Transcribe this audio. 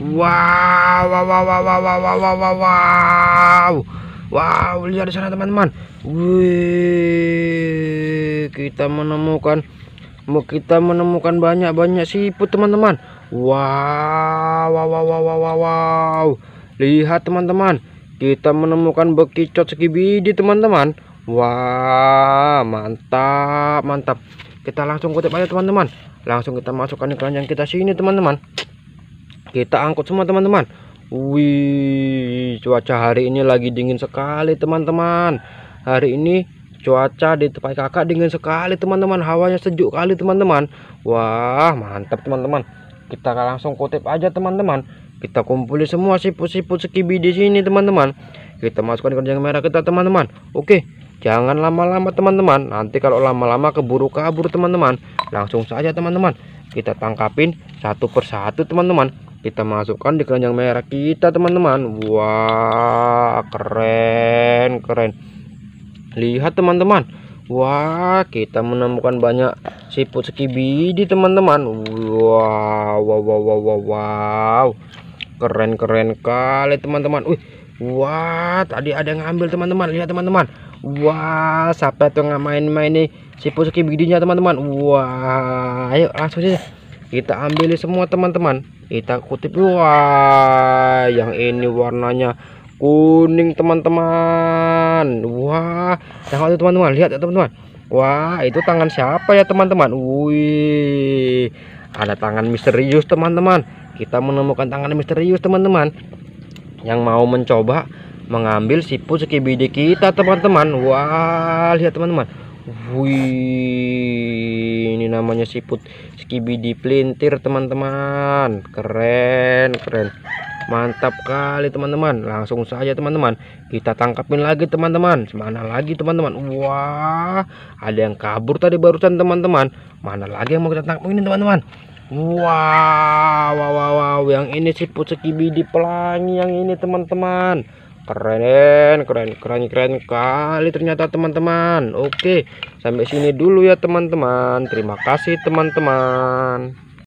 Wow, wow, wow, wow, wow, wow, wow, wow, wow. Wow, lihat di sana teman-teman. Wih, kita menemukan kita menemukan banyak-banyak siput teman-teman. Wow, wow, wow, wow, wow, wow. Lihat teman-teman, kita menemukan bekicot segi teman-teman. Wah, wow, mantap, mantap. Kita langsung kutip aja teman-teman. Langsung kita masukkan ke keranjang kita sini teman-teman kita angkut semua teman-teman wih cuaca hari ini lagi dingin sekali teman-teman hari ini cuaca di tempat kakak dingin sekali teman-teman hawanya sejuk kali teman-teman wah mantap teman-teman kita langsung kutip aja teman-teman kita kumpulin semua siput-siput sekibi di sini teman-teman kita masukkan ke yang merah kita teman-teman oke jangan lama-lama teman-teman nanti kalau lama-lama keburu kabur teman-teman langsung saja teman-teman kita tangkapin satu persatu teman-teman kita masukkan di keranjang merah kita teman-teman wah keren keren lihat teman-teman wah kita menemukan banyak siput skibidi teman-teman wow wow wow wow wow, wow. keren keren kali teman-teman wih wah tadi ada yang ngambil teman-teman lihat teman-teman wah siapa tuh ngamain main-main nih siput skibidinya teman-teman wah ayo langsung aja kita ambil semua teman-teman kita kutip wah yang ini warnanya kuning teman-teman wah jangan itu teman-teman lihat ya teman-teman wah itu tangan siapa ya teman-teman wih ada tangan misterius teman-teman kita menemukan tangan misterius teman-teman yang mau mencoba mengambil siput sekibidi kita teman-teman wah lihat teman-teman Wih, ini namanya siput skibidi pelintir teman-teman. Keren, keren. Mantap kali teman-teman. Langsung saja teman-teman. Kita tangkapin lagi teman-teman. Mana lagi teman-teman? Wah, ada yang kabur tadi barusan teman-teman. Mana lagi yang mau kita tangkap ini teman-teman? Wow, wow, wow, wow. Yang ini siput skibidi pelangi yang ini teman-teman keren keren keren keren kali ternyata teman-teman oke sampai sini dulu ya teman-teman terima kasih teman-teman